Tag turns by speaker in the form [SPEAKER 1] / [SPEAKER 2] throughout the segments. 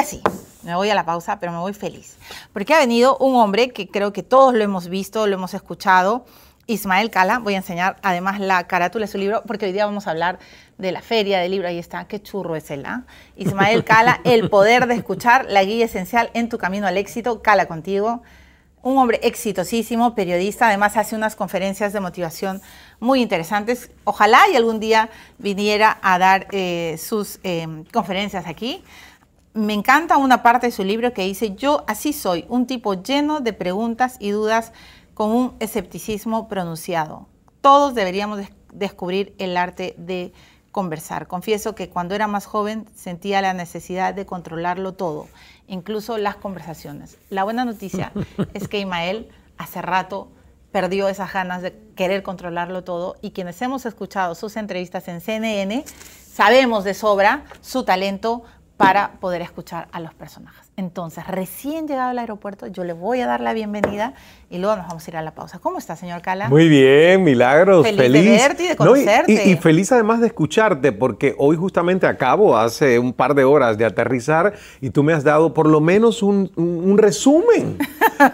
[SPEAKER 1] Así, sí. Me voy a la pausa, pero me voy feliz. Porque ha venido un hombre que creo que todos lo hemos visto, lo hemos escuchado, Ismael Cala. Voy a enseñar además la carátula de su libro, porque hoy día vamos a hablar de la feria del libro. Ahí está, qué churro es él, ¿ah? Ismael Cala, El poder de escuchar, la guía esencial en tu camino al éxito. Cala contigo. Un hombre exitosísimo, periodista, además hace unas conferencias de motivación muy interesantes. Ojalá y algún día viniera a dar eh, sus eh, conferencias aquí me encanta una parte de su libro que dice, yo así soy, un tipo lleno de preguntas y dudas con un escepticismo pronunciado. Todos deberíamos descubrir el arte de conversar. Confieso que cuando era más joven sentía la necesidad de controlarlo todo, incluso las conversaciones. La buena noticia es que Imael hace rato perdió esas ganas de querer controlarlo todo y quienes hemos escuchado sus entrevistas en CNN sabemos de sobra su talento para poder escuchar a los personajes. Entonces, recién llegado al aeropuerto, yo le voy a dar la bienvenida y luego nos vamos a ir a la pausa. ¿Cómo está, señor Cala? Muy
[SPEAKER 2] bien, milagros. Feliz, de verte y de conocerte. y, feliz además de escucharte, porque hoy justamente acabo, hace un par de horas de aterrizar, y tú me has dado por lo menos un, resumen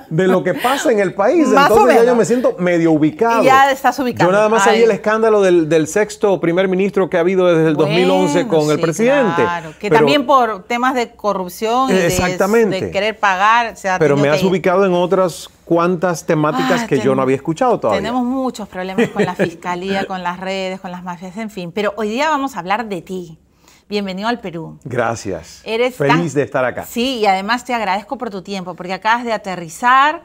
[SPEAKER 2] de lo que pasa en el país. Más Entonces ya yo me siento medio ubicado. Ya
[SPEAKER 1] estás ubicado. Yo nada más sabía el
[SPEAKER 2] escándalo del, sexto primer ministro que ha habido desde el 2011 con el presidente. Claro, que también
[SPEAKER 1] por temas de corrupción. Y de, Exactamente. De, querer pagar. Pero me has
[SPEAKER 2] ubicado en otras cuantas temáticas ah, que yo no había escuchado todavía. Tenemos
[SPEAKER 1] muchos problemas con la fiscalía, con las redes, con las mafias, en fin. Pero hoy día vamos a hablar de ti. Bienvenido al Perú.
[SPEAKER 2] Gracias. Eres feliz de estar acá. Sí,
[SPEAKER 1] y además te agradezco por tu tiempo, porque acabas de aterrizar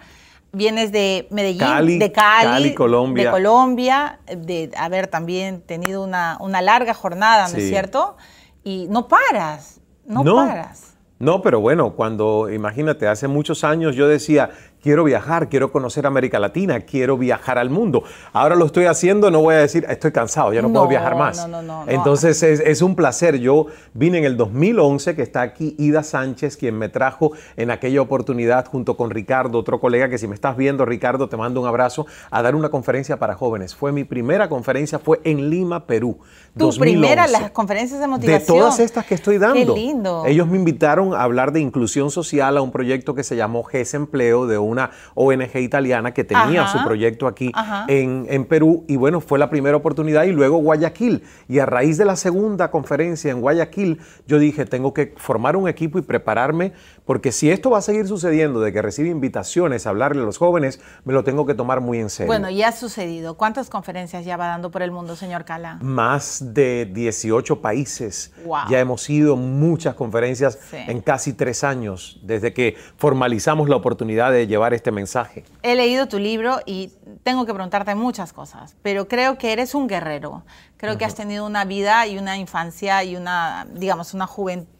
[SPEAKER 1] vienes de Medellín, de Cali, Colombia. de Colombia, de haber también tenido una, larga jornada, ¿no es cierto? Y no paras,
[SPEAKER 2] no, paras. No, pero bueno, cuando, imagínate, hace muchos años yo decía, Quiero viajar, quiero conocer América Latina, quiero viajar al mundo. Ahora lo estoy haciendo, no voy a decir, estoy cansado, ya no, puedo viajar más.
[SPEAKER 1] No, no, Entonces es,
[SPEAKER 2] un placer. Yo vine en el 2011, que está aquí Ida Sánchez, quien me trajo en aquella oportunidad junto con Ricardo, otro colega que si me estás viendo, Ricardo, te mando un abrazo, a dar una conferencia para jóvenes. Fue mi primera conferencia, fue en Lima, Perú. Tu primera, las
[SPEAKER 1] conferencias de motivación. De todas estas
[SPEAKER 2] que estoy dando. Qué lindo. Ellos me invitaron a hablar de inclusión social a un proyecto que se llamó GES Empleo de un una ONG italiana que tenía su proyecto aquí en, en, Perú y bueno, fue la primera oportunidad y luego Guayaquil. Y a raíz de la segunda conferencia en Guayaquil, yo dije, tengo que formar un equipo y prepararme porque si esto va a seguir sucediendo de que recibe invitaciones a hablarle a los jóvenes, me lo tengo que tomar muy en serio. Bueno,
[SPEAKER 1] ya ha sucedido. ¿Cuántas conferencias ya va dando por el mundo, señor Cala?
[SPEAKER 2] Más de 18 países. Ya hemos ido muchas conferencias en casi tres años desde que formalizamos la oportunidad de llevar este mensaje.
[SPEAKER 1] He leído tu libro y tengo que preguntarte muchas cosas, pero creo que eres un guerrero. Creo que has tenido una vida y una infancia y una, digamos, una juventud.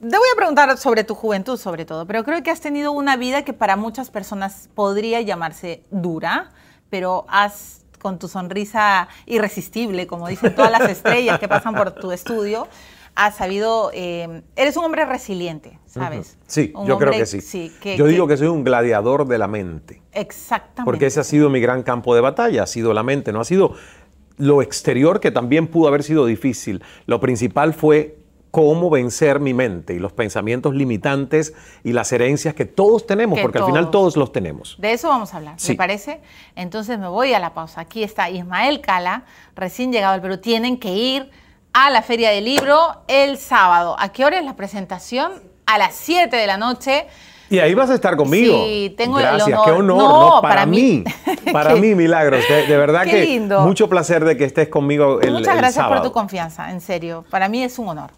[SPEAKER 1] Te voy a preguntar sobre tu juventud, sobre todo, pero creo que has tenido una vida que para muchas personas podría llamarse dura, pero has con tu sonrisa irresistible, como dicen todas las estrellas que pasan por tu estudio, has sabido, em, eres un hombre resiliente, ¿sabes? Sí, yo creo que sí. yo digo que
[SPEAKER 2] soy un gladiador de la mente.
[SPEAKER 1] Exactamente. Porque
[SPEAKER 2] ese ha sido mi gran campo de batalla, ha sido la mente, no ha sido lo exterior que también pudo haber sido difícil. Lo principal fue cómo vencer mi mente y los pensamientos limitantes y las herencias que todos tenemos, porque al final todos los tenemos.
[SPEAKER 1] De eso vamos a hablar, parece? Entonces me voy a la pausa. Aquí está Ismael Cala, recién llegado al Perú. Tienen que ir a la Feria del Libro el sábado. ¿A qué hora es la presentación? A las 7 de la noche.
[SPEAKER 2] Y ahí vas a estar conmigo. Sí, tengo el honor. qué honor. No, para, mí.
[SPEAKER 1] para mí,
[SPEAKER 2] Milagros. De, verdad que mucho placer de que estés conmigo el, Muchas gracias por tu
[SPEAKER 1] confianza, en serio. Para mí es un honor.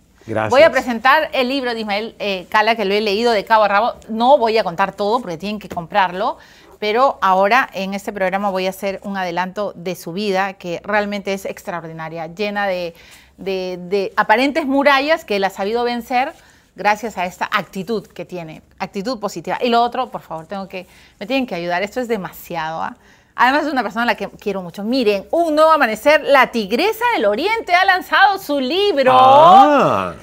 [SPEAKER 1] Voy a presentar el libro de Ismael eh, Cala, que lo he leído de cabo a rabo. No voy a contar todo porque tienen que comprarlo, pero ahora en este programa voy a hacer un adelanto de su vida que realmente es extraordinaria, llena de, aparentes murallas que él ha sabido vencer gracias a esta actitud que tiene, actitud positiva. Y lo otro, por favor, tengo que, me tienen que ayudar, esto es demasiado. ¿ah? Además es una persona a la que quiero mucho. Miren, un nuevo amanecer, La Tigresa del Oriente ha lanzado su libro. Ah.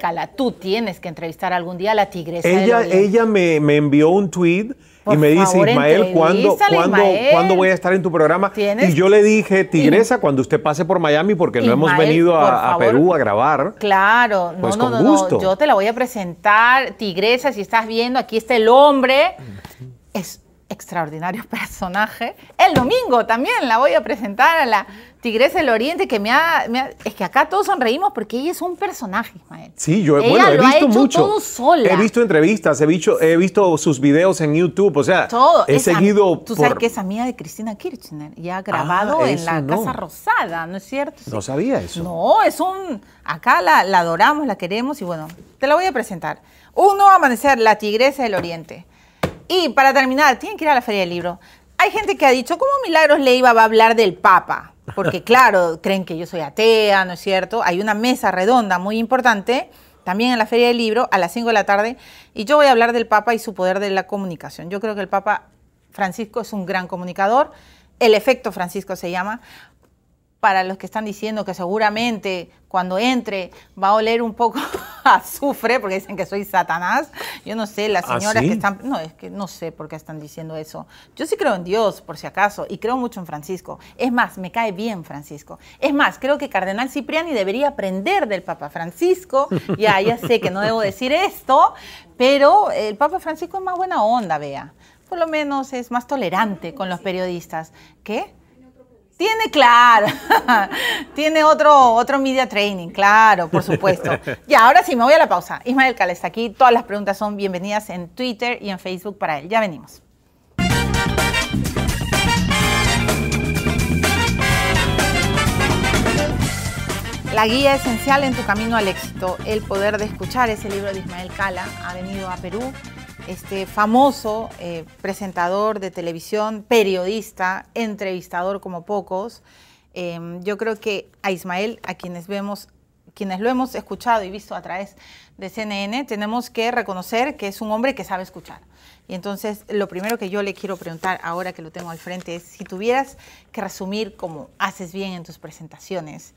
[SPEAKER 1] Cala, tú tienes que entrevistar algún día a la tigresa. Ella, del Oriente.
[SPEAKER 2] ella me, envió un tweet y me dice, Ismael, ¿cuándo, voy a estar en tu programa? Y yo le dije, tigresa, cuando usted pase por Miami, porque no hemos venido a, Perú a grabar.
[SPEAKER 1] Claro, pues, no, no, gusto. yo te la voy a presentar. Tigresa, si estás viendo, aquí está el hombre. Mm. Es extraordinario personaje. El domingo también la voy a presentar a la Tigresa del Oriente, que me ha, Es que acá todos sonreímos porque ella es un personaje,
[SPEAKER 2] Ismael. Sí, yo he visto mucho. He visto entrevistas, he visto, sus videos en YouTube, o sea, he seguido. Tú sabes que es
[SPEAKER 1] amiga de Cristina Kirchner y ha ah, grabado en la Casa Rosada, ¿no es cierto?
[SPEAKER 2] No sabía eso.
[SPEAKER 1] No, es un. Acá la, la adoramos, la queremos y bueno, te la voy a presentar. Un nuevo amanecer, la Tigresa del Oriente. Y para terminar, tienen que ir a la Feria del Libro. Hay gente que ha dicho, ¿cómo Milagros le iba a hablar del Papa? Porque claro, creen que yo soy atea, ¿no es cierto? Hay una mesa redonda muy importante, también en la Feria del Libro, a las 5 de la tarde, y yo voy a hablar del Papa y su poder de la comunicación. Yo creo que el Papa Francisco es un gran comunicador, el efecto Francisco se llama para los que están diciendo que seguramente cuando entre va a oler un poco a azufre, porque dicen que soy Satanás. Yo no sé, las ¿Ah, señoras que están... No, es que no sé por qué están diciendo eso. Yo sí creo en Dios, por si acaso, y creo mucho en Francisco. Es más, me cae bien Francisco. Es más, creo que Cardenal Cipriani debería aprender del Papa Francisco. Ya, ya sé que no debo decir esto, pero el Papa Francisco es más buena onda, vea. Por lo menos es más tolerante con los periodistas. ¿Qué? Tiene, claro, tiene otro, otro media training, claro, por supuesto. Ya, ahora sí, me voy a la pausa. Ismael Cala está aquí, todas las preguntas son bienvenidas en Twitter y en Facebook para él. Ya venimos. La guía esencial en tu camino al éxito, El poder de escuchar, ese libro de Ismael Cala, ha venido a Perú este famoso eh, presentador de televisión, periodista, entrevistador como pocos. Em, yo creo que a Ismael, a quienes vemos, quienes lo hemos escuchado y visto a través de CNN, tenemos que reconocer que es un hombre que sabe escuchar. Y entonces, lo primero que yo le quiero preguntar ahora que lo tengo al frente es si tuvieras que resumir como haces bien en tus presentaciones,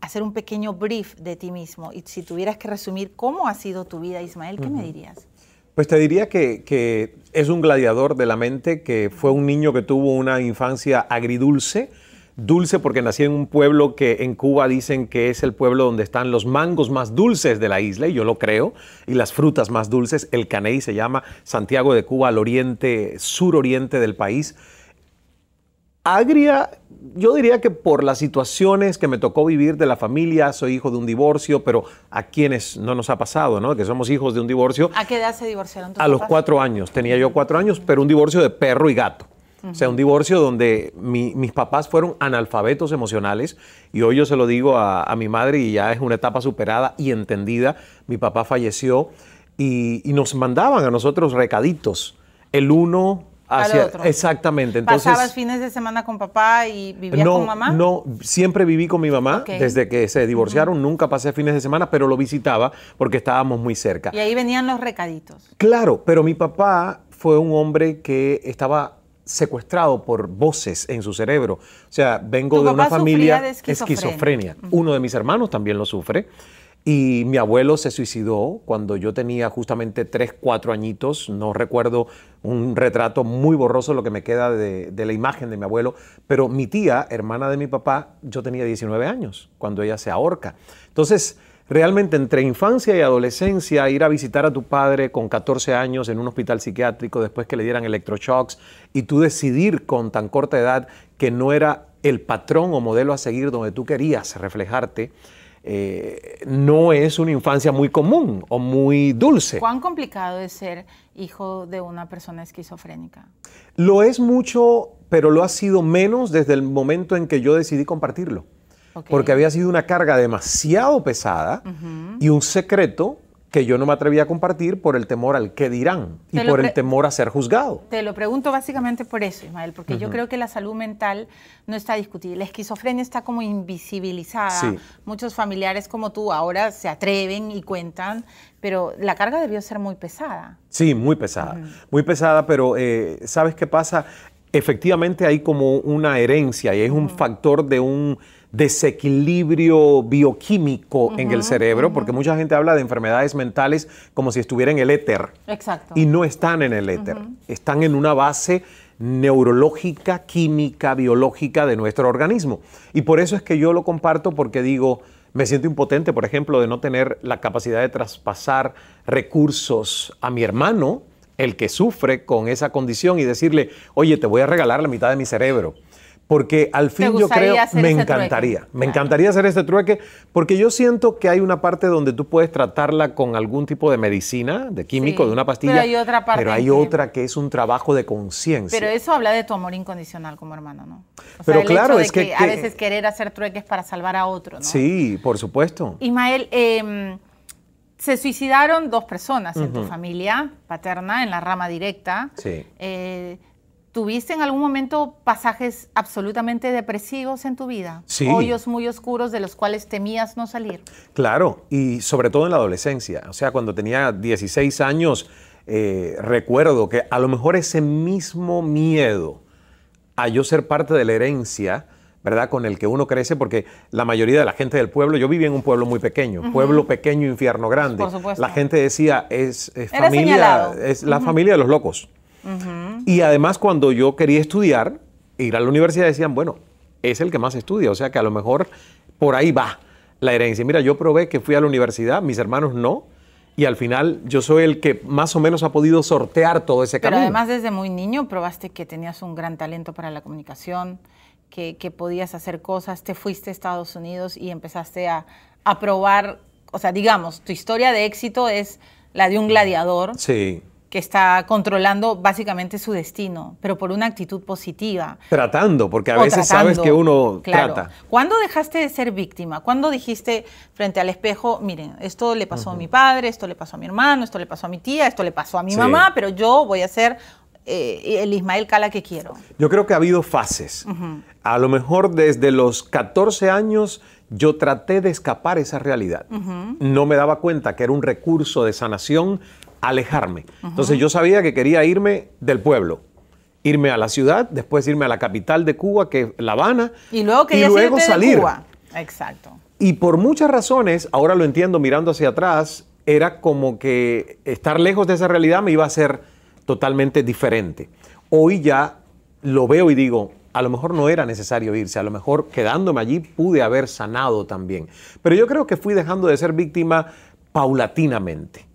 [SPEAKER 1] hacer un pequeño brief de ti mismo y si tuvieras que resumir cómo ha sido tu vida, Ismael, ¿qué me dirías?
[SPEAKER 2] Pues te diría que, es un gladiador de la mente, que fue un niño que tuvo una infancia agridulce, dulce porque nací en un pueblo que en Cuba dicen que es el pueblo donde están los mangos más dulces de la isla, y yo lo creo, y las frutas más dulces. El caney se llama Santiago de Cuba, al oriente, suroriente del país agria, yo diría que por las situaciones que me tocó vivir de la familia, soy hijo de un divorcio, pero a quienes no nos ha pasado, ¿no? Que somos hijos de un divorcio. ¿A
[SPEAKER 1] qué edad se divorciaron A los cuatro
[SPEAKER 2] años, tenía yo cuatro años, pero un divorcio de perro y gato. O sea, un divorcio donde mis papás fueron analfabetos emocionales y hoy yo se lo digo a, mi madre y ya es una etapa superada y entendida. Mi papá falleció y, y nos mandaban a nosotros recaditos. El uno Exactamente. ¿Pasabas
[SPEAKER 1] fines de semana con papá y vivías con mamá? No,
[SPEAKER 2] siempre viví con mi mamá. Desde que se divorciaron nunca pasé fines de semana, pero lo visitaba porque estábamos muy cerca. Y
[SPEAKER 1] ahí venían los recaditos.
[SPEAKER 2] Claro, pero mi papá fue un hombre que estaba secuestrado por voces en su cerebro. O sea, vengo de una familia esquizofrenia. Uno de mis hermanos también lo sufre. Y mi abuelo se suicidó cuando yo tenía justamente 3, 4 añitos. No recuerdo un retrato muy borroso lo que me queda de, de, la imagen de mi abuelo. Pero mi tía, hermana de mi papá, yo tenía 19 años cuando ella se ahorca. Entonces, realmente entre infancia y adolescencia, ir a visitar a tu padre con 14 años en un hospital psiquiátrico después que le dieran electroshocks y tú decidir con tan corta edad que no era el patrón o modelo a seguir donde tú querías reflejarte no es una infancia muy común o muy dulce. ¿Cuán
[SPEAKER 1] complicado es ser hijo de una persona esquizofrénica?
[SPEAKER 2] Lo es mucho, pero lo ha sido menos desde el momento en que yo decidí compartirlo. Porque había sido una carga demasiado pesada y un secreto que yo no me atreví a compartir por el temor al qué dirán y por el temor a ser juzgado.
[SPEAKER 1] Te lo pregunto básicamente por eso, Ismael, porque yo creo que la salud mental no está discutida. La esquizofrenia está como invisibilizada. Muchos familiares como tú ahora se atreven y cuentan, pero la carga debió ser muy pesada.
[SPEAKER 2] Sí, muy pesada. Muy pesada, pero eh, ¿sabes qué pasa? Efectivamente hay como una herencia y es un factor de un desequilibrio bioquímico en el cerebro, porque mucha gente habla de enfermedades mentales como si estuviera en el éter.
[SPEAKER 1] Exacto. Y
[SPEAKER 2] no están en el éter, están en una base neurológica, química, biológica de nuestro organismo. Y por eso es que yo lo comparto porque digo, me siento impotente, por ejemplo, de no tener la capacidad de traspasar recursos a mi hermano, el que sufre con esa condición, y decirle, oye, te voy a regalar la mitad de mi cerebro porque al fin yo creo, me encantaría, me encantaría hacer este trueque, porque yo siento que hay una parte donde tú puedes tratarla con algún tipo de medicina, de químico, de una pastilla, pero hay otra parte pero hay otra que es un trabajo de conciencia. Pero
[SPEAKER 1] eso habla de tu amor incondicional como hermano, ¿no?
[SPEAKER 2] pero claro, es que, a veces
[SPEAKER 1] querer hacer trueques para salvar a otro, ¿no?
[SPEAKER 2] Sí, por supuesto.
[SPEAKER 1] Ismael, em, se suicidaron dos personas en tu familia paterna, en la rama directa. Sí. Eh, ¿Tuviste en algún momento pasajes absolutamente depresivos en tu vida? Sí. Hoyos muy oscuros de los cuales temías no salir.
[SPEAKER 2] Claro, y sobre todo en la adolescencia. O sea, cuando tenía 16 años, eh, recuerdo que a lo mejor ese mismo miedo a yo ser parte de la herencia, ¿verdad? Con el que uno crece, porque la mayoría de la gente del pueblo, yo vivía en un pueblo muy pequeño, pueblo pequeño, infierno grande. La gente decía, es, familia, es la familia de los locos. Y además cuando yo quería estudiar, ir a la universidad decían, bueno, es el que más estudia, o sea que a lo mejor por ahí va la herencia. Mira, yo probé que fui a la universidad, mis hermanos no, y al final yo soy el que más o menos ha podido sortear todo ese camino. Pero además
[SPEAKER 1] desde muy niño probaste que tenías un gran talento para la comunicación, que, podías hacer cosas, te fuiste a Estados Unidos y empezaste a, a probar, o sea, digamos, tu historia de éxito es la de un gladiador. Sí que está controlando básicamente su destino, pero por una actitud positiva.
[SPEAKER 2] Tratando, porque a veces sabes que uno trata.
[SPEAKER 1] ¿Cuándo dejaste de ser víctima? ¿Cuándo dijiste frente al espejo, miren, esto le pasó a mi padre, esto le pasó a mi hermano, esto le pasó a mi tía, esto le pasó a mi mamá, pero yo voy a ser eh, el Ismael Cala que quiero?
[SPEAKER 2] Yo creo que ha habido fases. A lo mejor desde los 14 años yo traté de escapar esa realidad. No me daba cuenta que era un recurso de sanación alejarme. Entonces yo sabía que quería irme del pueblo, irme a la ciudad, después irme a la capital de Cuba, que es La Habana,
[SPEAKER 1] y luego, salir. Exacto.
[SPEAKER 2] Y por muchas razones, ahora lo entiendo mirando hacia atrás, era como que estar lejos de esa realidad me iba a ser totalmente diferente. Hoy ya lo veo y digo, a lo mejor no era necesario irse, a lo mejor quedándome allí pude haber sanado también. Pero yo creo que fui dejando de ser víctima paulatinamente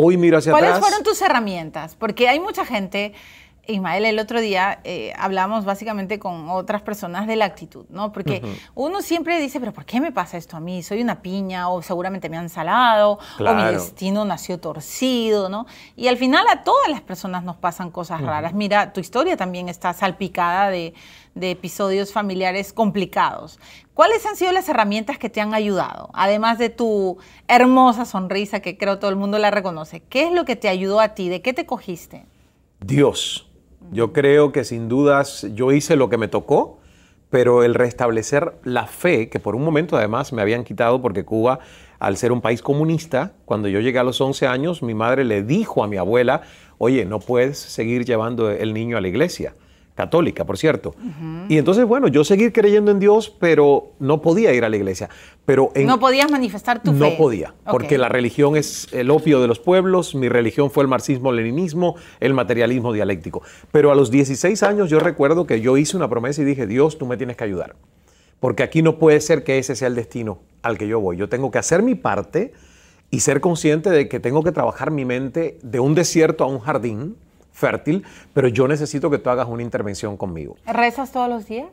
[SPEAKER 2] hoy ¿Cuáles fueron
[SPEAKER 1] tus herramientas? Porque hay mucha gente, Ismael, el otro día eh, hablamos básicamente con otras personas de la actitud, ¿no? Porque uno siempre dice, pero ¿por qué me pasa esto a mí? Soy una piña o seguramente me han salado o mi destino nació torcido, ¿no? Y al final a todas las personas nos pasan cosas raras. Mira, tu historia también está salpicada de, de episodios familiares complicados. ¿Cuáles han sido las herramientas que te han ayudado? Además de tu hermosa sonrisa, que creo todo el mundo la reconoce, ¿qué es lo que te ayudó a ti? ¿De qué te cogiste?
[SPEAKER 2] Dios. Yo creo que sin dudas yo hice lo que me tocó, pero el restablecer la fe, que por un momento además me habían quitado porque Cuba, al ser un país comunista, cuando yo llegué a los 11 años, mi madre le dijo a mi abuela, oye, no puedes seguir llevando el niño a la iglesia católica, por cierto. Y entonces, bueno, yo seguir creyendo en Dios, pero no podía ir a la iglesia. Pero no
[SPEAKER 1] podías manifestar tu fe. No podía,
[SPEAKER 2] porque la religión es el opio de los pueblos, mi religión fue el marxismo-leninismo, el materialismo dialéctico. Pero a los 16 años yo recuerdo que yo hice una promesa y dije, Dios, tú me tienes que ayudar, porque aquí no puede ser que ese sea el destino al que yo voy. Yo tengo que hacer mi parte y ser consciente de que tengo que trabajar mi mente de un desierto a un jardín fértil, pero yo necesito que tú hagas una intervención conmigo.
[SPEAKER 1] ¿Rezas todos los días?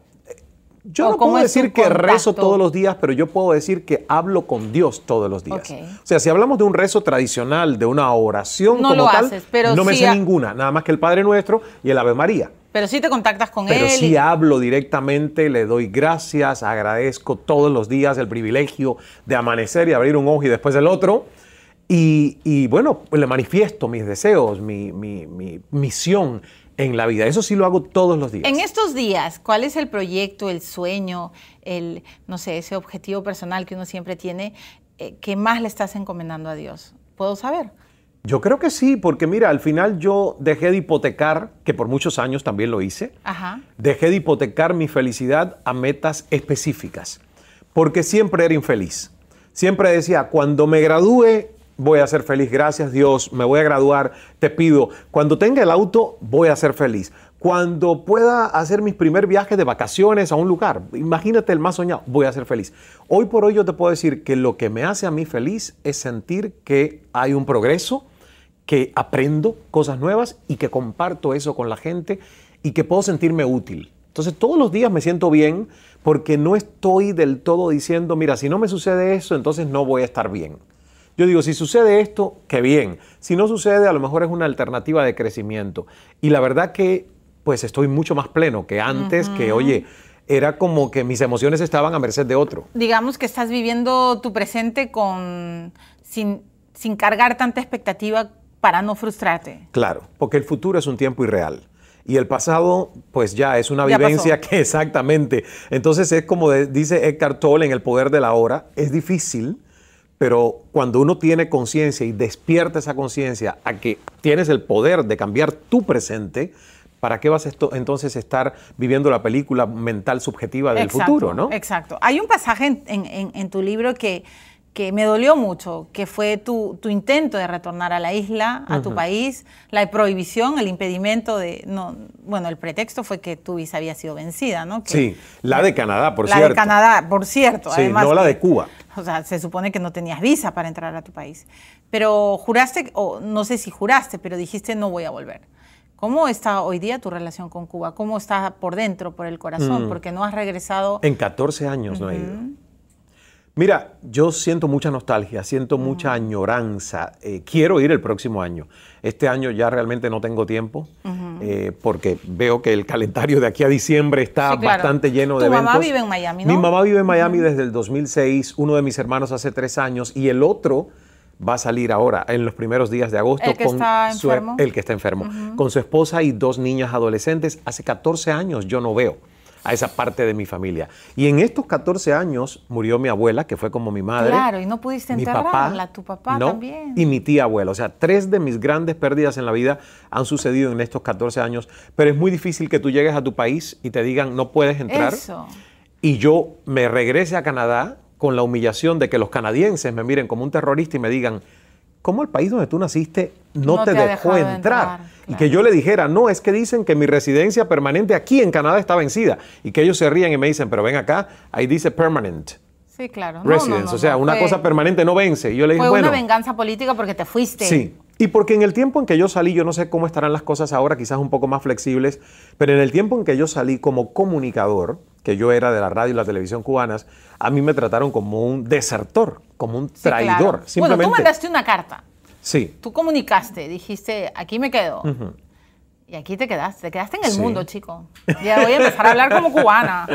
[SPEAKER 1] Yo no puedo decir que rezo todos
[SPEAKER 2] los días, pero yo puedo decir que hablo con Dios todos los días. O sea, si hablamos de un rezo tradicional, de una oración no como lo tal, haces, pero no me sé ninguna, nada más que el Padre Nuestro y el Ave María.
[SPEAKER 1] Pero sí te contactas con él. Pero sí
[SPEAKER 2] hablo directamente, le doy gracias, agradezco todos los días el privilegio de amanecer y abrir un ojo y después el otro. Y, bueno, le manifiesto mis deseos, mi, misión en la vida. Eso sí lo hago todos los días. En
[SPEAKER 1] estos días, ¿cuál es el proyecto, el sueño, el, no sé, ese objetivo personal que uno siempre tiene, eh, que más le estás encomendando a Dios? ¿Puedo saber?
[SPEAKER 2] Yo creo que sí, porque mira, al final yo dejé de hipotecar, que por muchos años también lo hice, dejé de hipotecar mi felicidad a metas específicas, porque siempre era infeliz. Siempre decía, cuando me gradúe voy a ser feliz. Gracias Dios, me voy a graduar, te pido. Cuando tenga el auto, voy a ser feliz. Cuando pueda hacer mis primer viajes de vacaciones a un lugar, imagínate el más soñado, voy a ser feliz. Hoy por hoy yo te puedo decir que lo que me hace a mí feliz es sentir que hay un progreso, que aprendo cosas nuevas y que comparto eso con la gente y que puedo sentirme útil. Entonces todos los días me siento bien porque no estoy del todo diciendo, mira, si no me sucede eso, entonces no voy a estar bien. Yo digo, si sucede esto, qué bien. Si no sucede, a lo mejor es una alternativa de crecimiento. Y la verdad que, pues estoy mucho más pleno que antes, que oye, era como que mis emociones estaban a merced de otro.
[SPEAKER 1] Digamos que estás viviendo tu presente con sin, sin cargar tanta expectativa para no frustrarte.
[SPEAKER 2] Claro, porque el futuro es un tiempo irreal. Y el pasado, pues ya es una vivencia que exactamente. Entonces es como dice Edgar Tolle en El Poder de la Hora, es difícil, pero cuando uno tiene conciencia y despierta esa conciencia a que tienes el poder de cambiar tu presente, ¿para qué vas entonces a estar viviendo la película mental subjetiva del futuro? ¿no?
[SPEAKER 1] Exacto. Hay un pasaje en, tu libro que, me dolió mucho, que fue tu, intento de retornar a la isla, a tu país, la prohibición, el impedimento de... No, bueno, el pretexto fue que tu visa había sido vencida, ¿no?
[SPEAKER 2] sí, la de Canadá, por cierto. La de
[SPEAKER 1] Canadá, por cierto. Sí, no la de Cuba. O sea, se supone que no tenías visa para entrar a tu país. Pero juraste, o no sé si juraste, pero dijiste no voy a volver. ¿Cómo está hoy día tu relación con Cuba? ¿Cómo está por dentro, por el corazón? Mm. Porque no has regresado.
[SPEAKER 2] En 14 años no he ido. Mira, yo siento mucha nostalgia, siento mucha añoranza. Eh, quiero ir el próximo año. Este año ya realmente no tengo tiempo eh, porque veo que el calendario de aquí a diciembre está bastante lleno de eventos. Tu mamá vive en Miami, ¿no? Mi mamá vive en Miami desde el 2006, uno de mis hermanos hace tres años y el otro va a salir ahora en los primeros días de agosto el que con está enfermo. el que está enfermo, con su esposa y dos niñas adolescentes. Hace 14 años yo no veo a esa parte de mi familia. Y en estos 14 años murió mi abuela, que fue como mi madre. Claro,
[SPEAKER 1] y no pudiste enterrarla, tu papá también. Y
[SPEAKER 2] mi tía abuela. O sea, tres de mis grandes pérdidas en la vida han sucedido en estos 14 años, pero es muy difícil que tú llegues a tu país y te digan, no puedes entrar. Eso. Y yo me regrese a Canadá con la humillación de que los canadienses me miren como un terrorista y me digan, ¿cómo el país donde tú naciste no, te, dejó entrar? Y que yo le dijera, no, es que dicen que mi residencia permanente aquí en Canadá está vencida. Y que ellos se rían y me dicen, pero ven acá, ahí dice permanent.
[SPEAKER 1] Sí, claro. Residence, o sea, una cosa permanente
[SPEAKER 2] no vence. yo le dije, fue una
[SPEAKER 1] venganza política porque te fuiste. Sí,
[SPEAKER 2] y porque en el tiempo en que yo salí, yo no sé cómo estarán las cosas ahora, quizás un poco más flexibles, pero en el tiempo en que yo salí como comunicador, que yo era de la radio y la televisión cubanas, a mí me trataron como un desertor, como un traidor. bueno, tú mandaste una carta. Sí.
[SPEAKER 1] Tú comunicaste, dijiste, aquí me quedo. Y aquí te quedaste, te quedaste en el mundo, chico. Ya voy a empezar a hablar como cubana.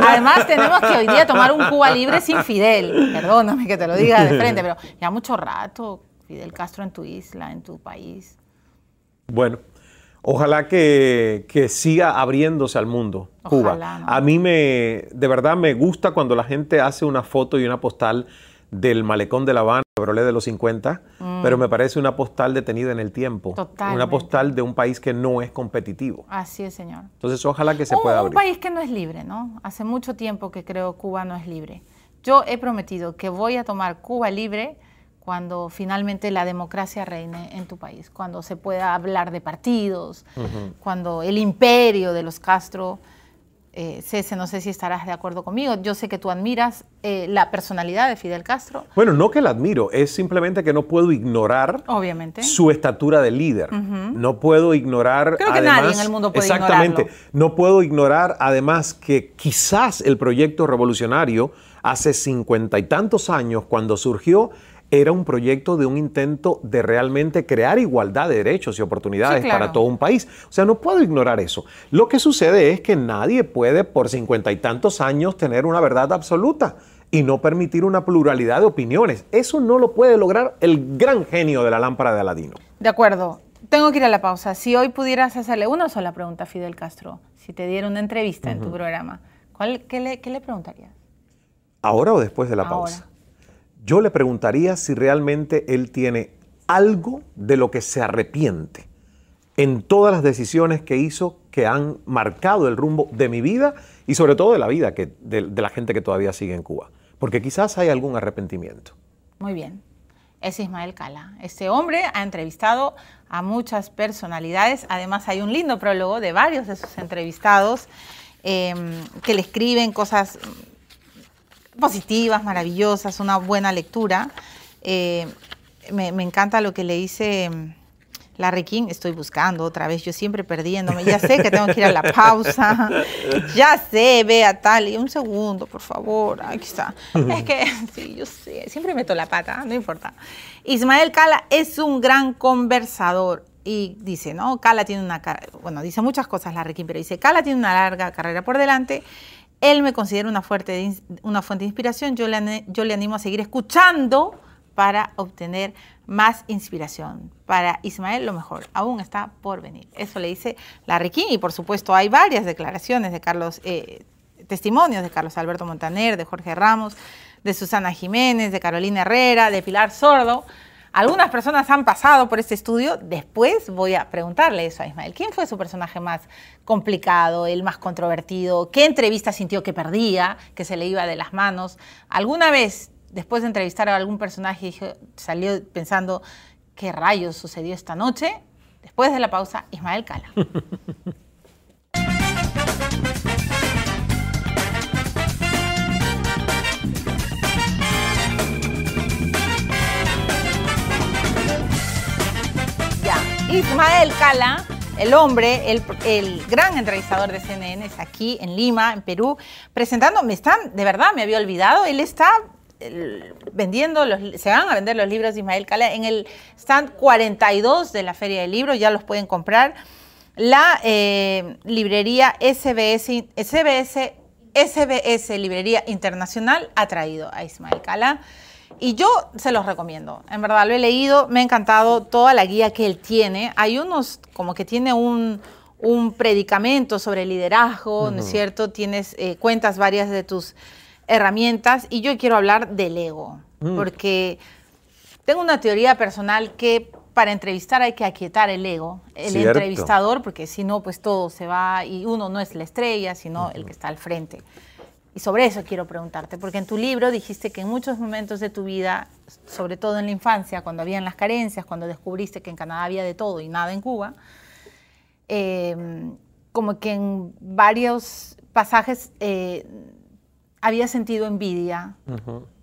[SPEAKER 1] Además, tenemos que hoy día tomar un Cuba libre sin Fidel. Perdóname que te lo diga de frente, pero ya mucho rato. Fidel Castro en tu isla, en tu país.
[SPEAKER 2] Bueno, ojalá que, siga abriéndose al mundo Cuba. A mí me, de verdad me gusta cuando la gente hace una foto y una postal del malecón de La Habana, de los 50, mm. pero me parece una postal detenida en el tiempo. Una postal de un país que no es competitivo.
[SPEAKER 1] Así es, señor.
[SPEAKER 2] Entonces, ojalá que se pueda abrir. Un país
[SPEAKER 1] que no es libre, ¿no? Hace mucho tiempo que creo Cuba no es libre. Yo he prometido que voy a tomar Cuba libre cuando finalmente la democracia reine en tu país, cuando se pueda hablar de partidos, cuando el imperio de los Castro eh, cese. No sé si estarás de acuerdo conmigo. Yo sé que tú admiras eh, la personalidad de Fidel Castro.
[SPEAKER 2] Bueno, no que la admiro, es simplemente que no puedo ignorar su estatura de líder. No puedo ignorar. Creo que nadie en el mundo puede Exactamente. No puedo ignorar, además, que quizás el proyecto revolucionario hace cincuenta y tantos años, cuando surgió, era un proyecto de un intento de realmente crear igualdad de derechos y oportunidades para todo un país. O sea, no puedo ignorar eso. Lo que sucede es que nadie puede por cincuenta y tantos años tener una verdad absoluta y no permitir una pluralidad de opiniones. Eso no lo puede lograr el gran genio de la lámpara de Aladino.
[SPEAKER 1] De acuerdo. Tengo que ir a la pausa. Si hoy pudieras hacerle una sola pregunta a Fidel Castro, si te diera una entrevista en tu programa, ¿cuál, qué, le, preguntarías?
[SPEAKER 2] ¿Ahora o después de la pausa? yo le preguntaría si realmente él tiene algo de lo que se arrepiente en todas las decisiones que hizo que han marcado el rumbo de mi vida y sobre todo de la vida de, la gente que todavía sigue en Cuba. Porque quizás hay algún arrepentimiento.
[SPEAKER 1] Muy bien. Es Ismael Cala. Este hombre ha entrevistado a muchas personalidades. Además hay un lindo prólogo de varios de sus entrevistados em, que le escriben cosas positivas, maravillosas, una buena lectura. Eh, me, encanta lo que le dice mm, Larry King, estoy buscando otra vez, yo siempre perdiéndome, ya sé que tengo que ir a la pausa, ya sé, vea tal, y un segundo, por favor, aquí está. Es que, sí, yo sé, siempre meto la pata, no importa. Ismael Cala es un gran conversador, y dice, ¿no? Cala tiene una, bueno, dice muchas cosas la pero dice, Cala tiene una larga carrera por delante él me considera una, fuente de inspiración. Yo le, animo a seguir escuchando para obtener más inspiración. Para Ismael lo mejor, aún está por venir. Eso le dice Larriquín y por supuesto hay varias declaraciones de Carlos, eh, testimonios de Carlos Alberto Montaner, de Jorge Ramos, de Susana Jiménez, de Carolina Herrera, de Pilar Sordo. Algunas personas han pasado por este estudio, después voy a preguntarle eso a Ismael. ¿Quién fue su personaje más complicado, el más controvertido? ¿Qué entrevista sintió que perdía, que se le iba de las manos? ¿Alguna vez, después de entrevistar a algún personaje, salió pensando, ¿qué rayos sucedió esta noche? Después de la pausa, Ismael Cala. Ismael Cala, el hombre, el, gran entrevistador de CNN, es aquí en Lima, en Perú, presentando, me están, de verdad, me había olvidado, él está vendiendo, los, se van a vender los libros de Ismael Cala en el stand 42 de la Feria de libros ya los pueden comprar. La eh, librería SBS, SBS, SBS Librería Internacional ha traído a Ismael Cala. Y yo se los recomiendo, en verdad lo he leído, me ha encantado toda la guía que él tiene. Hay unos como que tiene un, predicamento sobre liderazgo, ¿no es cierto? Tienes, eh, cuentas varias de tus herramientas y yo quiero hablar del ego, mm. porque tengo una teoría personal que para entrevistar hay que aquietar el ego, el entrevistador, porque si no, pues todo se va y uno no es la estrella, sino el que está al frente. Y sobre eso quiero preguntarte, porque en tu libro dijiste que en muchos momentos de tu vida, sobre todo en la infancia, cuando habían las carencias, cuando descubriste que en Canadá había de todo y nada en Cuba, em, como que en varios pasajes eh, había sentido envidia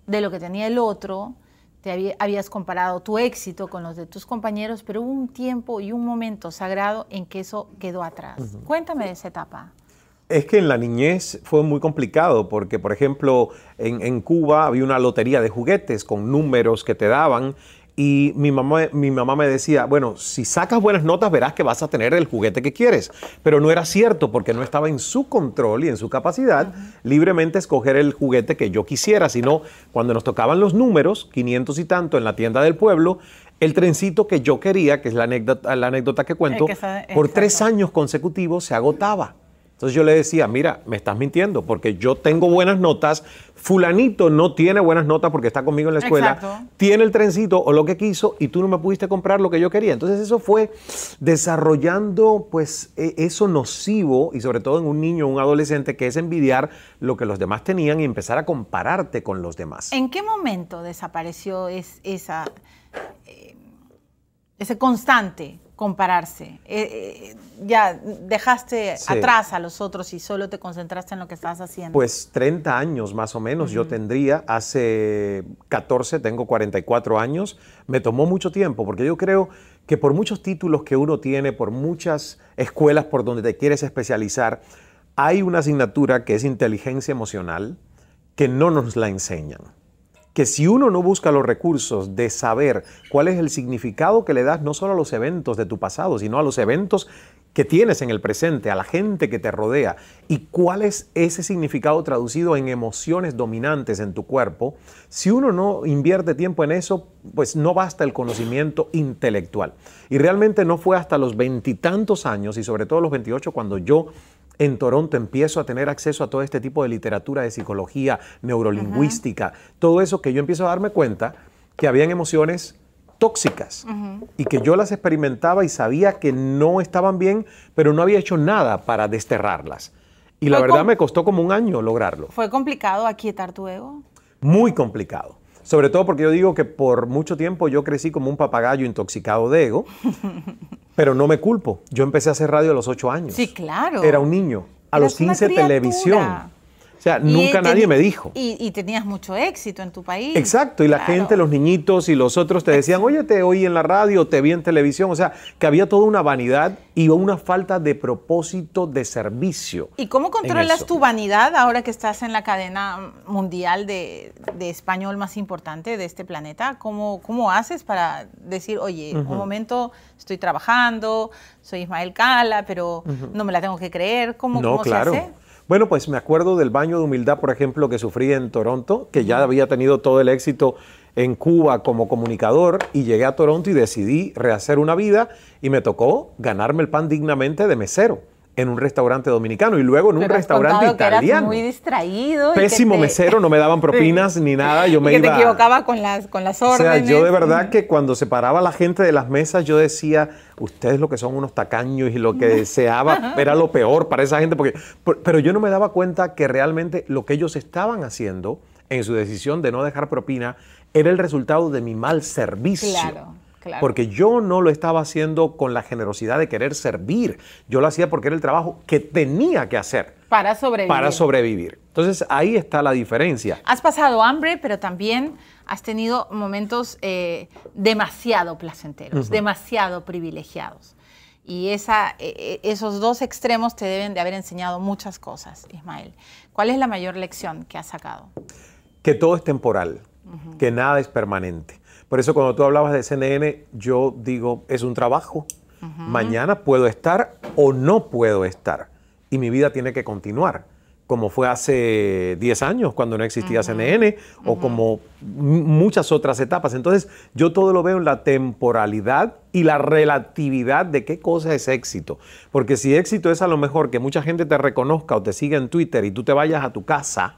[SPEAKER 1] de lo que tenía el otro, te habías comparado tu éxito con los de tus compañeros, pero hubo un tiempo y un momento sagrado en que eso quedó atrás. Cuéntame de esa etapa.
[SPEAKER 2] Es que en la niñez fue muy complicado porque, por ejemplo, en, Cuba había una lotería de juguetes con números que te daban y mi mamá, mi mamá me decía, bueno, si sacas buenas notas verás que vas a tener el juguete que quieres. Pero no era cierto porque no estaba en su control y en su capacidad libremente escoger el juguete que yo quisiera, sino cuando nos tocaban los números, 500 y tanto en la tienda del pueblo, el trencito que yo quería, que es la anécdota, la anécdota que cuento, por tres años consecutivos se agotaba. Entonces yo le decía, mira, me estás mintiendo porque yo tengo buenas notas, fulanito no tiene buenas notas porque está conmigo en la escuela, tiene el trencito o lo que quiso y tú no me pudiste comprar lo que yo quería. Entonces eso fue desarrollando pues e-, eso nocivo y sobre todo en un niño, un adolescente que es envidiar lo que los demás tenían y empezar a compararte con los demás.
[SPEAKER 1] ¿En qué momento desapareció esa, eh, ese constante compararse. Eh, eh, ya dejaste atrás a los otros y solo te concentraste en lo que estabas haciendo.
[SPEAKER 2] Pues 30 años más o menos yo tendría, hace 14, tengo 44 años, me tomó mucho tiempo porque yo creo que por muchos títulos que uno tiene, por muchas escuelas por donde te quieres especializar, hay una asignatura que es inteligencia emocional que no nos la enseñan que si uno no busca los recursos de saber cuál es el significado que le das no solo a los eventos de tu pasado, sino a los eventos que tienes en el presente, a la gente que te rodea, y cuál es ese significado traducido en emociones dominantes en tu cuerpo, si uno no invierte tiempo en eso, pues no basta el conocimiento intelectual. Y realmente no fue hasta los veintitantos años, y sobre todo los 28, cuando yo en Toronto empiezo a tener acceso a todo este tipo de literatura de psicología, neurolingüística, todo eso que yo empiezo a darme cuenta que habían emociones tóxicas y que yo las experimentaba y sabía que no estaban bien, pero no había hecho nada para desterrarlas. Y la verdad me costó como un año lograrlo.
[SPEAKER 1] ¿Fue complicado aquietar tu ego?
[SPEAKER 2] Muy complicado. Sobre todo porque yo digo que por mucho tiempo yo crecí como un papagayo intoxicado de ego, pero no me culpo. Yo empecé a hacer radio a los ocho años. Sí,
[SPEAKER 1] claro. Era
[SPEAKER 2] un niño. A los 15 televisión. O sea, nunca nadie me dijo.
[SPEAKER 1] Y, tenías mucho éxito en tu país.
[SPEAKER 2] Exacto, y la gente, los niñitos y los otros te decían, oye, te oí en la radio, te vi en televisión. O sea, que había toda una vanidad y una falta de propósito de servicio.
[SPEAKER 1] ¿Y cómo controlas tu vanidad ahora que estás en la cadena mundial de, español más importante de este planeta? ¿Cómo, cómo haces para decir, oye, un momento estoy trabajando, soy Ismael Cala, pero no me la tengo que creer? ¿Cómo, no, cómo claro. se hace?
[SPEAKER 2] Bueno, pues me acuerdo del baño de humildad, por ejemplo, que sufrí en Toronto, que ya había tenido todo el éxito en Cuba como comunicador y llegué a Toronto y decidí rehacer una vida y me tocó ganarme el pan dignamente de mesero en un restaurante dominicano y luego en un restaurante italiano. muy
[SPEAKER 1] distraído. Pésimo mesero,
[SPEAKER 2] no me daban propinas ni nada. Yo me que te equivocaba
[SPEAKER 1] con las, con las órdenes. O sea, yo de verdad
[SPEAKER 2] mm. que cuando separaba a la gente de las mesas, yo decía, ustedes lo que son unos tacaños y lo que deseaba era lo peor para esa gente. Porque... Pero yo no me daba cuenta que realmente lo que ellos estaban haciendo en su decisión de no dejar propina era el resultado de mi mal servicio. Claro. Porque yo no lo estaba haciendo con la generosidad de querer servir. Yo lo hacía porque era el trabajo que tenía que hacer.
[SPEAKER 1] Para sobrevivir. Para
[SPEAKER 2] sobrevivir. Entonces ahí está la diferencia.
[SPEAKER 1] Has pasado hambre, pero también has tenido momentos eh, demasiado placenteros, demasiado privilegiados. Y e, e, esos dos extremos te deben de haber enseñado muchas cosas, Ismael. ¿Cuál es la mayor lección que has sacado?
[SPEAKER 2] Que todo es temporal, que nada es permanente por eso cuando tú hablabas de CNN, yo digo, es un trabajo. Mañana puedo estar o no puedo estar. Y mi vida tiene que continuar, como fue hace 10 años cuando no existía CNN o como muchas otras etapas. Entonces yo todo lo veo en la temporalidad y la relatividad de qué cosa es éxito. Porque si éxito es a lo mejor que mucha gente te reconozca o te siga en Twitter y tú te vayas a tu casa,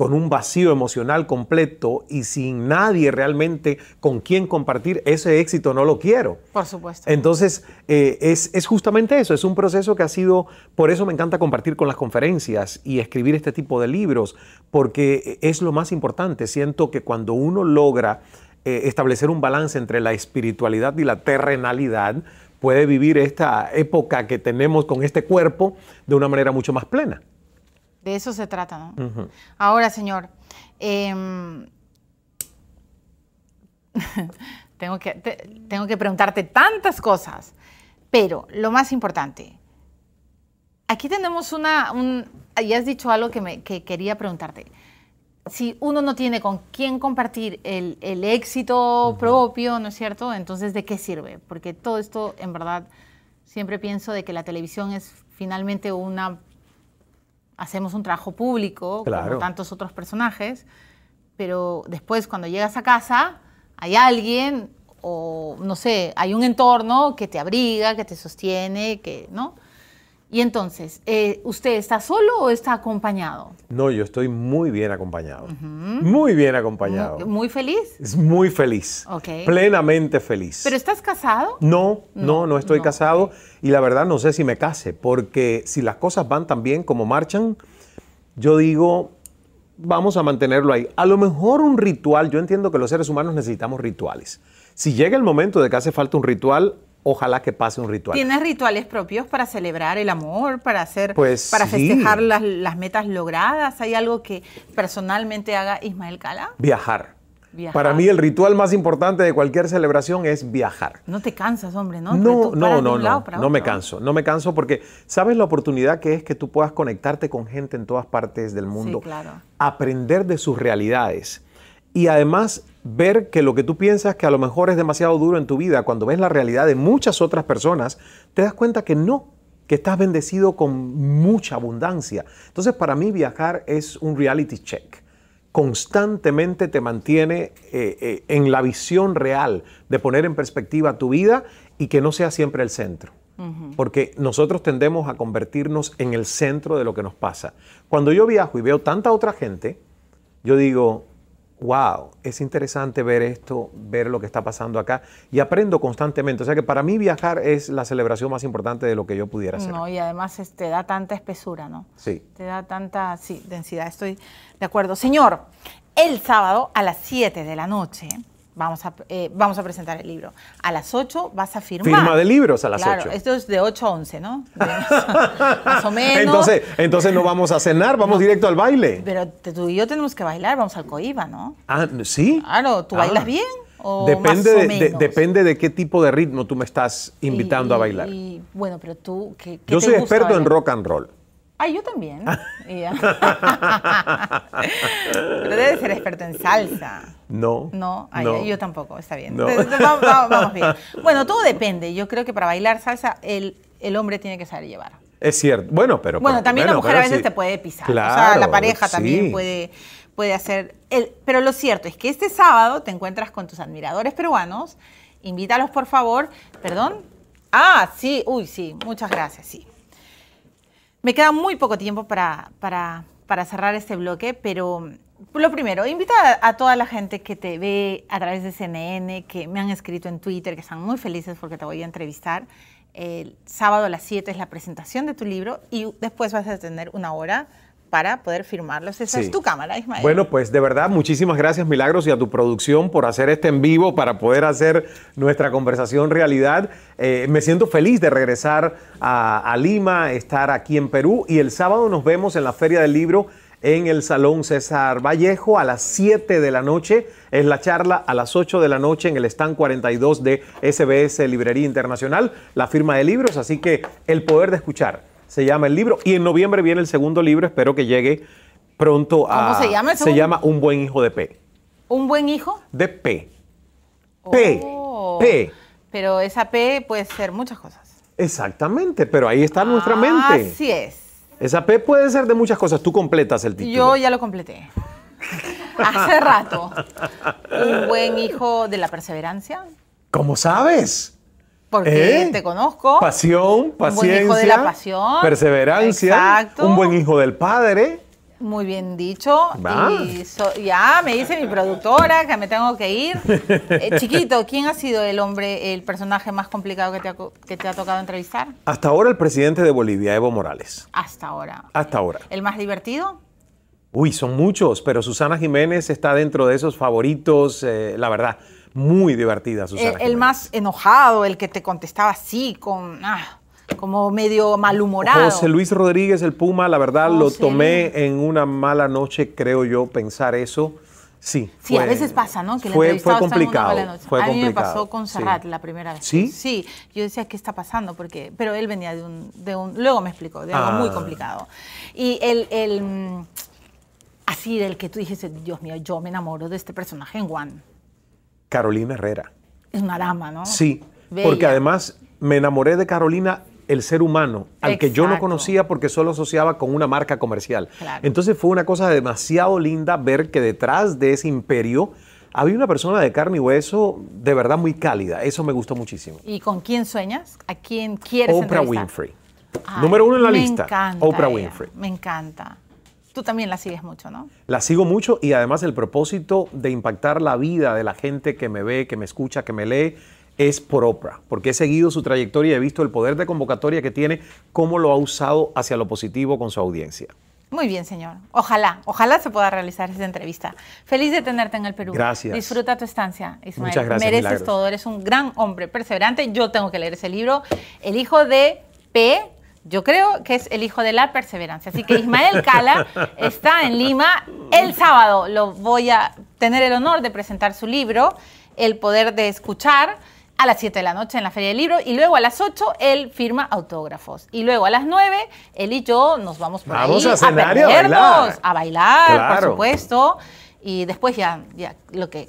[SPEAKER 2] con un vacío emocional completo y sin nadie realmente con quien compartir, ese éxito no lo quiero. Por supuesto. Entonces, eh, es, justamente eso, es un proceso que ha sido, por eso me encanta compartir con las conferencias y escribir este tipo de libros, porque es lo más importante. Siento que cuando uno logra eh, establecer un balance entre la espiritualidad y la terrenalidad, puede vivir esta época que tenemos con este cuerpo de una manera mucho más plena.
[SPEAKER 1] De eso se trata, ¿no? Ahora, Señor, em, tengo, que, tengo que preguntarte tantas cosas, pero lo más importante, aquí tenemos una, un, ya has dicho algo que, me, quería preguntarte. Si uno no tiene con quién compartir el, éxito propio, ¿no es cierto? Entonces, ¿de qué sirve? Porque todo esto, en verdad, siempre pienso de que la televisión es finalmente una hacemos un trabajo público, como tantos otros personajes, pero después cuando llegas a casa hay alguien o no sé, hay un entorno que te abriga, que te sostiene, que, ¿no? Y entonces, eh, ¿usted está solo o está acompañado?
[SPEAKER 2] No, yo estoy muy bien acompañado. Muy bien acompañado.
[SPEAKER 1] Muy, feliz?
[SPEAKER 2] Es muy feliz. Ok. Plenamente feliz. ¿Pero
[SPEAKER 1] estás casado?
[SPEAKER 2] No, no, no, estoy casado. Y la verdad no sé si me case, porque si las cosas van tan bien como marchan, yo digo, vamos a mantenerlo ahí. A lo mejor un ritual, yo entiendo que los seres humanos necesitamos rituales. Si llega el momento de que hace falta un ritual, ojalá que pase un ritual. ¿Tienes
[SPEAKER 1] rituales propios para celebrar el amor, para hacer, pues para festejar las, metas logradas? ¿Hay algo que personalmente haga Ismael Cala?
[SPEAKER 2] Viajar. Para mí el ritual más importante de cualquier celebración es viajar.
[SPEAKER 1] No te cansas, hombre, ¿no? No, no, no, no, no me
[SPEAKER 2] canso, no me canso porque sabes la oportunidad que es que tú puedas conectarte con gente en todas partes del mundo, claro. aprender de sus realidades y además ver que lo que tú piensas que a lo mejor es demasiado duro en tu vida, cuando ves la realidad de muchas otras personas, te das cuenta que no, que estás bendecido con mucha abundancia. Entonces para mí viajar es un reality check. Constantemente te mantiene eh, eh, en la visión real de poner en perspectiva tu vida y que no sea siempre el centro. Porque nosotros tendemos a convertirnos en el centro de lo que nos pasa. Cuando yo viajo y veo tanta otra gente, yo digo, wow, es interesante ver esto, ver lo que está pasando acá y aprendo constantemente. O sea que para mí viajar es la celebración más importante de lo que yo pudiera hacer.
[SPEAKER 1] No, y además te da tanta espesura, ¿no? Sí. Te da tanta, sí, densidad, estoy de acuerdo. Señor, el sábado a las 7 de la noche vamos a, eh, vamos a presentar el libro. A las 8 vas a firmar. Firma de libros a las claro, Esto es de 8 a 11, ¿no? más o menos. Entonces,
[SPEAKER 2] entonces no vamos a cenar, vamos directo al baile.
[SPEAKER 1] Pero tú y yo tenemos que bailar, vamos al coiba, ¿no?
[SPEAKER 2] Ah, sí. Claro, ¿tú ah. bailas bien?
[SPEAKER 1] depende, De,
[SPEAKER 2] depende de qué tipo de ritmo tú me estás invitando a bailar.
[SPEAKER 1] bueno, pero tú, ¿qué, Yo soy experto en
[SPEAKER 2] rock and roll.
[SPEAKER 1] Ay, ah, yo también. Ah. Pero debe ser experto en salsa.
[SPEAKER 2] No. No, yo
[SPEAKER 1] tampoco, está bien. No. vamos, bien. Bueno, todo depende. Yo creo que para bailar salsa el, el hombre tiene que saber llevar.
[SPEAKER 2] Es cierto. Bueno, pero. Bueno, también la mujer a veces te puede pisar. Claro, o sea, la pareja también puede,
[SPEAKER 1] puede hacer. El, pero lo cierto es que este sábado te encuentras con tus admiradores peruanos. Invítalos, por favor. Perdón. Ah, sí, uy, sí, muchas gracias, sí. Me queda muy poco tiempo para, cerrar este bloque, pero lo primero, invita a, toda la gente que te ve a través de CNN, que me han escrito en Twitter, que están muy felices porque te voy a entrevistar. El sábado a las 7 es la presentación de tu libro y después vas a tener una hora para poder firmarlos. Esa es tu cámara, Ismael. Bueno,
[SPEAKER 2] pues de verdad, muchísimas gracias, Milagros, y a tu producción por hacer este en vivo, para poder hacer nuestra conversación realidad. Eh, me siento feliz de regresar a, a Lima, estar aquí en Perú, y el sábado nos vemos en la Feria del Libro en el Salón César Vallejo a las 7 de la noche. Es la charla a las 8 de la noche en el stand 42 de SBS Librería Internacional, la firma de libros. Así que el poder de escuchar se llama el libro. Y en noviembre viene el segundo libro, espero que llegue pronto a... ¿Cómo se llama Se llama Un buen hijo de P.
[SPEAKER 1] ¿Un buen hijo? De P. P. Oh. P. Pero esa P puede ser muchas cosas.
[SPEAKER 2] Exactamente, pero ahí está nuestra ah, mente. Así es. Esa P puede ser de muchas cosas. Tú completas el título. Yo
[SPEAKER 1] ya lo completé. Hace rato. Un buen hijo de la perseverancia.
[SPEAKER 2] ¿Cómo sabes?
[SPEAKER 1] porque ¿Eh? te conozco.
[SPEAKER 2] Pasión, paciencia. Un buen hijo de la pasión. Perseverancia. Exacto. Un buen hijo del padre.
[SPEAKER 1] Muy bien dicho. ya me dice mi productora que me tengo que ir.
[SPEAKER 2] Eh, chiquito,
[SPEAKER 1] ¿quién ha sido el hombre, el personaje más complicado que te, ha, tocado entrevistar?
[SPEAKER 2] Hasta ahora el presidente de Bolivia, Evo Morales.
[SPEAKER 1] Hasta ahora. Hasta ahora. ¿El más divertido?
[SPEAKER 2] Uy, son muchos, pero Susana Jiménez está dentro de esos favoritos, eh, la verdad muy divertida, Susana. Eh, el,
[SPEAKER 1] el más enojado, el que te contestaba así, con. Ah, como medio malhumorado. José
[SPEAKER 2] Luis Rodríguez, el Puma, la verdad lo tomé en una mala noche, creo yo, pensar eso. Sí. Sí, a veces
[SPEAKER 1] pasa, ¿no? fue, complicado. Fue a mí me pasó con Serrat la primera vez. ¿Sí? Sí. Yo decía, ¿qué está pasando? Porque, pero él venía de un, de un luego me explicó, de algo muy ah. complicado. Y el, el mm, así del que tú dijiste, Dios mío, yo me enamoro de este personaje en Juan.
[SPEAKER 2] Carolina Herrera.
[SPEAKER 1] Es una dama, ¿no?
[SPEAKER 2] Sí, porque además me enamoré de Carolina el ser humano, al que yo no conocía porque solo asociaba con una marca comercial. Entonces fue una cosa demasiado linda ver que detrás de ese imperio había una persona de carne y hueso de verdad muy cálida. Eso me gustó muchísimo.
[SPEAKER 1] ¿Y con quién sueñas? ¿A quién quieres Oprah Winfrey. Número uno en la me lista. Encanta Oprah Winfrey. Me encanta. Tú también la sigues mucho, ¿no?
[SPEAKER 2] La sigo mucho y además el propósito de impactar la vida de la gente que me ve, que me escucha, que me lee, es por Oprah, porque he seguido su trayectoria y he visto el poder de convocatoria que tiene, cómo lo ha usado hacia lo positivo con su audiencia.
[SPEAKER 1] Muy bien, señor. Ojalá, ojalá se pueda realizar esta entrevista. Feliz de tenerte en el Perú. Gracias. Disfruta tu estancia, Ismael. Muchas gracias. Mereces todo, eres un gran hombre, perseverante. Yo tengo que leer ese libro, El hijo de P yo creo que es el hijo de la perseverancia. Así que Ismael Cala está en Lima el sábado. Lo voy a tener el honor de presentar su libro, El poder de escuchar, a las 7 de la noche en la Feria del Libro. Y luego a las 8 él firma autógrafos. Y luego a las 9 él y yo nos vamos por a, a, bailar, por supuesto. Y después ya, ya lo que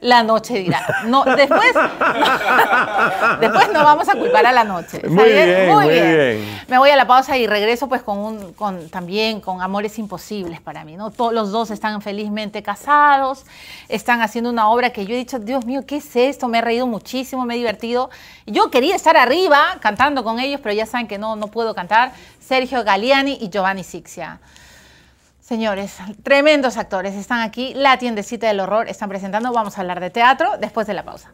[SPEAKER 1] la noche dirá. No, después, después no vamos a culpar a la noche. Muy, bien, muy, bien. Me voy a la pausa y regreso pues con un, con, también con amores imposibles para mí. ¿no? Todos los dos están felizmente casados, están haciendo una obra que yo he dicho, Dios mío, ¿qué es esto? Me he reído muchísimo, me he divertido. Yo quería estar arriba cantando con ellos, pero ya saben que no, no puedo cantar. Sergio Galiani y Giovanni Sixia. Señores, tremendos actores están aquí. La tiendecita del horror están presentando. Vamos a hablar de teatro después de la pausa.